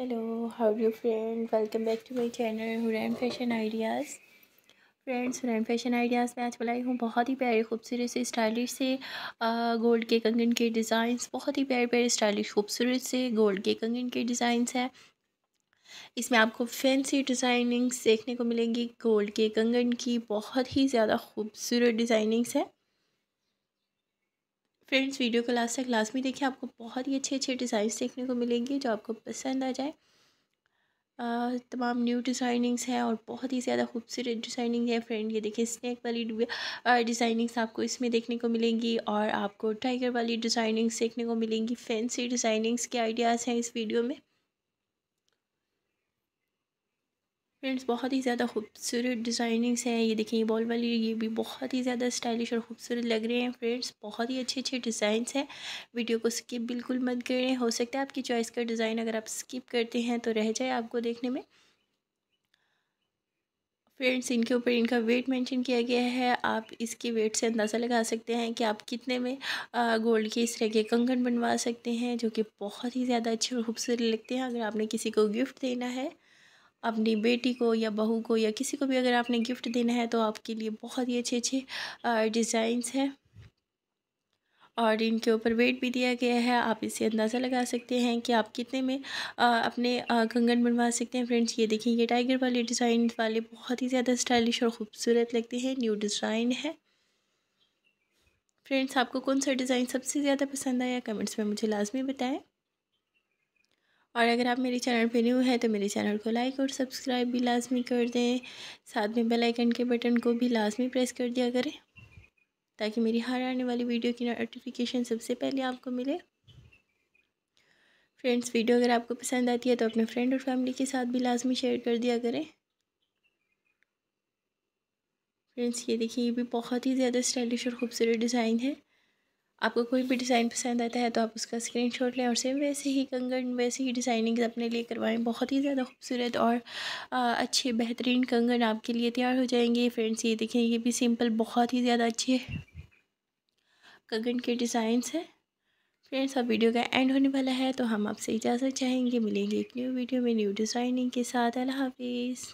hello how you friend welcome back to my channel Hurain fashion ideas friends Hurain fashion ideas में आज बुलाई हूँ बहुत ही प्यारे खूबसूरत से स्टाइलिश से गोल्ड के कंगन के डिज़ाइंस बहुत ही प्यारे प्यारे स्टाइलिश खूबसूरत से गोल्ड के कंगन के डिज़ाइंस हैं इसमें आपको फैंसी डिज़ाइनिंग्स देखने को मिलेंगी गोल्ड के कंगन की बहुत ही ज़्यादा खूबसूरत डिज़ाइनिंग्स है फ्रेंड्स वीडियो को लास्ट तक लास्ट में देखिए आपको बहुत ही अच्छे अच्छे डिज़ाइंस देखने को मिलेंगे जो आपको पसंद आ जाए तमाम न्यू डिज़ाइनिंग्स हैं और बहुत ही ज़्यादा खूबसूरत डिज़ाइनिंग है फ्रेंड ये देखिए स्नैक वाली डिज़ाइनिंग्स आपको इसमें देखने को मिलेंगी और आपको टाइगर वाली डिज़ाइनिंग्स देखने को मिलेंगी फैंसी डिज़ाइनिंग्स के आइडियाज़ हैं इस वीडियो में फ्रेंड्स बहुत ही ज़्यादा खूबसूरत डिज़ाइनिंग्स हैं ये देखिए बॉल वाली ये भी बहुत ही ज़्यादा स्टाइलिश और खूबसूरत लग रहे हैं फ्रेंड्स बहुत ही अच्छे अच्छे डिज़ाइंस हैं वीडियो को स्किप बिल्कुल मत करें हो सकता है आपकी चॉइस का डिज़ाइन अगर आप स्किप करते हैं तो रह जाए आपको देखने में फ्रेंड्स इनके ऊपर इनका वेट मेंशन किया गया है आप इसके वेट से अंदाज़ा लगा सकते हैं कि आप कितने में गोल्ड के इस तरह के कंगन बनवा सकते हैं जो कि बहुत ही ज़्यादा अच्छे और खूबसूरत लगते हैं अगर आपने किसी को गिफ्ट देना है अपनी बेटी को या बहू को या किसी को भी अगर आपने गिफ्ट देना है तो आपके लिए बहुत ही अच्छे अच्छे डिज़ाइंस हैं और इनके ऊपर वेट भी दिया गया है आप इसे अंदाज़ा लगा सकते हैं कि आप कितने में आ, अपने आ, कंगन बनवा सकते हैं फ्रेंड्स ये देखें ये टाइगर वाले डिज़ाइन वाले बहुत ही ज़्यादा स्टाइलिश और ख़ूबसूरत लगते हैं न्यू डिज़ाइन है फ्रेंड्स आपको कौन सा डिज़ाइन सबसे ज़्यादा पसंद आया कमेंट्स में मुझे लाजमी बताएँ और अगर आप मेरे चैनल पर न्यू हैं तो मेरे चैनल को लाइक और सब्सक्राइब भी लाजमी कर दें साथ में बेल आइकन के बटन को भी लाजमी प्रेस कर दिया करें ताकि मेरी हर आने वाली वीडियो की नोटिफिकेशन सबसे पहले आपको मिले फ्रेंड्स वीडियो अगर आपको पसंद आती है तो अपने फ्रेंड और फैमिली के साथ भी लाजमी शेयर कर दिया करें फ्रेंड्स ये देखिए ये भी बहुत ही ज़्यादा स्टाइलिश और ख़ूबसूरत डिज़ाइन है आपको कोई भी डिज़ाइन पसंद आता है तो आप उसका स्क्रीनशॉट लें और सेम वैसे ही कंगन वैसे ही डिज़ाइनिंग अपने लिए करवाएं बहुत ही ज़्यादा खूबसूरत और आ, अच्छे बेहतरीन कंगन आपके लिए तैयार हो जाएंगे फ्रेंड्स ये देखें ये भी सिंपल बहुत ही ज़्यादा अच्छे कंगन के डिज़ाइन हैं फ्रेंड्स अब वीडियो का एंड होने वाला है तो हम आपसे इजाज़त चाहेंगे मिलेंगे एक न्यू वीडियो में न्यू डिज़ाइनिंग के साथ अल्लाह हाफिज़